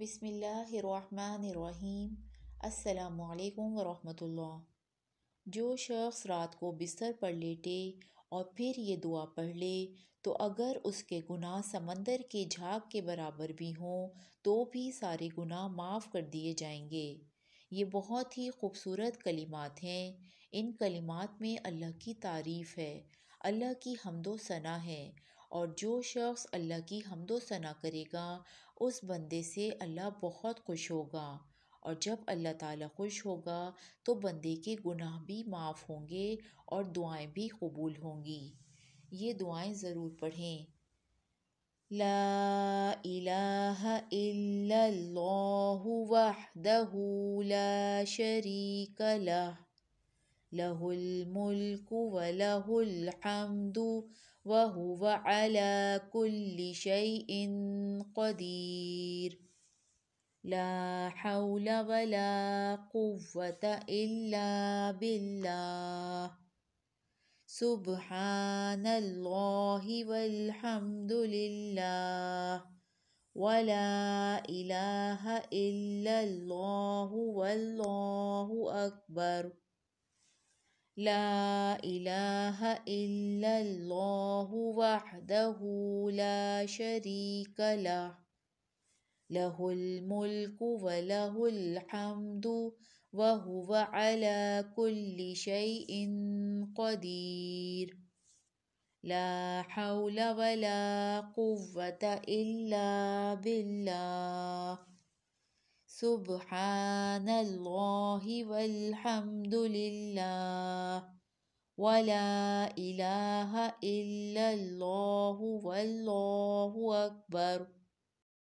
بسم اللہ الرحمن الرحیم السلام علیکم ورحمۃ اللہ جو شخص رات کو بستر پر لیٹے اور پھر یہ دعا پڑھ لے تو اگر اس کے گناہ سمندر کے جھاگ کے برابر بھی ہوں تو بھی سارے گناہ معاف کر دیے جائیں گے یہ بہت ہی خوبصورت کلمات ہیں ان کلمات میں اللہ کی تعریف ہے اللہ کی حمد و ثنا ہے اور جو شخص اللہ کی حمد و ثنا کرے گا اس بندے سے اللہ بہت خوش ہوگا اور جب اللہ تعالیٰ خوش ہوگا تو بندے کے گناہ بھی معاف ہوں گے اور دعائیں بھی قبول ہوں گی یہ دعائیں ضرور پڑھیں لا الہ الا اللہ وحدہ لا شریک لہ له الملك وله الحمد وهو على كل شيء قدير لا حول ولا قوة إلا بالله سبحان الله والحمد لله ولا إله إلا الله والله أكبر لا إله إلا الله وحده لا شريك له له الملك وله الحمد وهو على كل شيء قدير لا حول ولا قوة إلا بالله سبحان الله والحمد لله ولا إله إلا الله والله أكبر